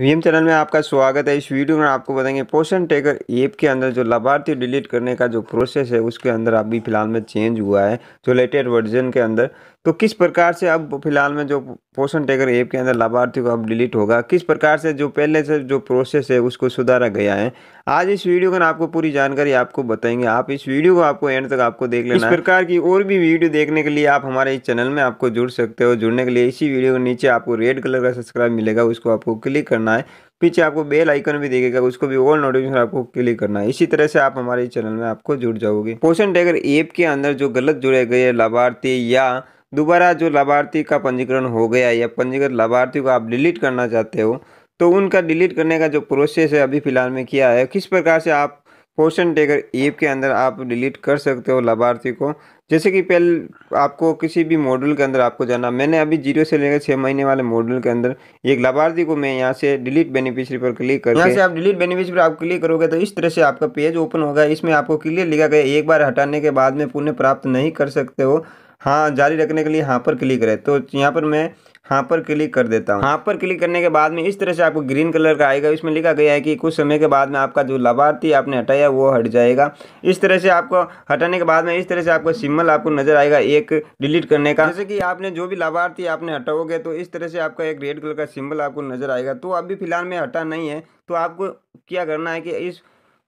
VM channel में आपका स्वागत है इस वीडियो में आपको बताएंगे पोषण टेकर ऐप के अंदर जो लाभार्थी डिलीट करने का जो प्रोसेस है उसके अंदर अभी फिलहाल में चेंज हुआ है जो लेटेस्ट वर्जन के अंदर तो किस प्रकार से अब फिलहाल में जो पोषण टेकर ऐप के अंदर लाभार्थी को अब डिलीट होगा किस प्रकार से जो पहले से जो प्रोसेस है उसको सुधारा गया है आज इस वीडियो का आपको पूरी जानकारी आपको बताएंगे आप इस वीडियो को आपको एंड तक आपको देख लेना इस प्रकार की और भी वीडियो देखने के लिए आप हमारे इस चैनल में आपको जुड़ सकते हो जुड़ने के लिए इसी वीडियो के नीचे आपको रेड कलर का सब्सक्राइब मिलेगा उसको आपको क्लिक करना है पीछे आपको बेल आइकन भी देखेगा उसको भी ऑल नोटिफिकेशन आपको क्लिक करना है इसी तरह से आप हमारे चैनल में आपको जुड़ जाओगे पोषण टेगर ऐप के अंदर जो गलत जुड़े गए लाभार्थी या दोबारा जो लाभार्थी का पंजीकरण हो गया या पंजीकृत लाभार्थी को आप डिलीट करना चाहते हो तो उनका डिलीट करने का जो प्रोसेस है अभी फ़िलहाल में किया है किस प्रकार से आप पोर्शन टेकर ऐप के अंदर आप डिलीट कर सकते हो लाभार्थी को जैसे कि पहले आपको किसी भी मॉड्यूल के अंदर आपको जाना मैंने अभी जीरो से लेकर छः महीने वाले मॉड्यूल के अंदर एक लाभार्थी को मैं यहाँ से डिलीट बेनिफिशरी पर क्लिक करूँ यहाँ से आप डिलीट बेनिफिशरी पर आप क्लिक करोगे तो इस तरह से आपका पेज ओपन होगा इसमें आपको क्लियर लिखा गया एक बार हटाने के बाद में पुनः प्राप्त नहीं कर सकते हो हाँ जारी रखने के लिए यहाँ पर क्लिक करें तो यहाँ पर मैं हाँ पर क्लिक कर देता हूँ हाँ पर क्लिक करने के बाद में इस तरह से आपको ग्रीन कलर का आएगा इसमें लिखा गया है कि कुछ समय के बाद में आपका जो लाभार्थी आपने हटाया वो हट जाएगा इस तरह से आपको हटाने के बाद में इस तरह से आपको सिम्बल आपको नजर आएगा एक डिलीट करने का जैसे कि आपने जो भी लाभार्थी आपने हटाओगे तो इस तरह से आपका एक रेड कलर का सिम्बल आपको नजर आएगा तो अभी फिलहाल में हटा नहीं है तो आपको क्या करना है कि इस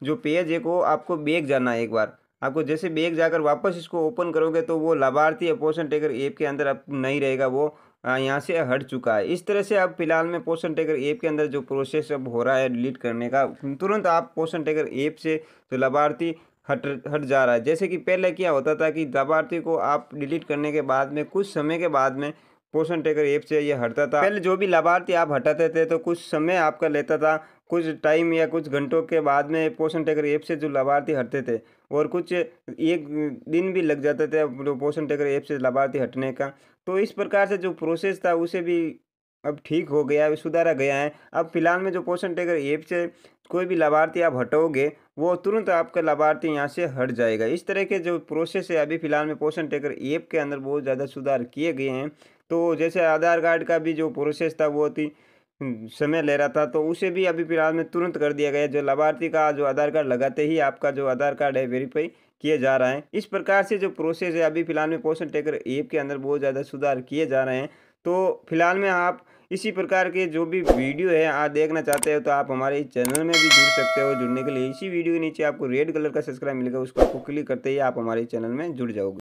जो पेज है को आपको बैग जाना है एक बार आपको जैसे बैग जाकर वापस इसको ओपन करोगे तो वो लाभार्थी या पोषण टेकर ऐप के अंदर अब नहीं रहेगा वो यहाँ से हट चुका है इस तरह से अब फिलहाल में पोषण टेकर ऐप के अंदर जो प्रोसेस अब हो रहा है डिलीट करने का तुरंत आप पोषण टेकर ऐप से जो लाभार्थी हट हट जा रहा है जैसे कि पहले क्या होता था कि लाभार्थी को आप डिलीट करने के बाद में कुछ समय के बाद में पोषण टेकर ऐप से ये हटता था पहले जो भी लाभार्थी आप हटाते थे तो कुछ समय आपका लेता था कुछ टाइम या कुछ घंटों के बाद में पोषण टेकर ऐप से जो लाभार्थी हटते थे और कुछ एक दिन भी लग जाते थे पोषण टेकर ऐप से लाभार्थी हटने का तो इस प्रकार से जो प्रोसेस था उसे भी अब ठीक हो गया है सुधारा गया है अब फिलहाल में जो पोषण टेकर ऐप से कोई भी लाभार्थी आप हटोगे वो तुरंत आपका लाभार्थी यहाँ से हट जाएगा इस तरह के जो प्रोसेस है अभी फिलहाल में पोषण टेकर ऐप के अंदर बहुत ज़्यादा सुधार किए गए हैं तो जैसे आधार कार्ड का भी जो प्रोसेस था वो थी हम्म, समय ले रहा था तो उसे भी अभी फिलहाल में तुरंत कर दिया गया जो लाभार्थी का जो आधार कार्ड लगाते ही आपका जो आधार कार्ड है वेरीफाई किए जा रहा है इस प्रकार से जो प्रोसेस है अभी फिलहाल में पोषण टेकर ऐप के अंदर बहुत ज़्यादा सुधार किए जा रहे हैं तो फिलहाल में आप इसी प्रकार के जो भी वीडियो है आप देखना चाहते हो तो आप हमारे इस चैनल में भी जुड़ सकते हो जुड़ने के लिए इसी वीडियो के नीचे आपको रेड कलर का सब्सक्राइब मिलेगा उसको आपको क्लिक करते ही आप हमारे चैनल में जुड़ जाओगे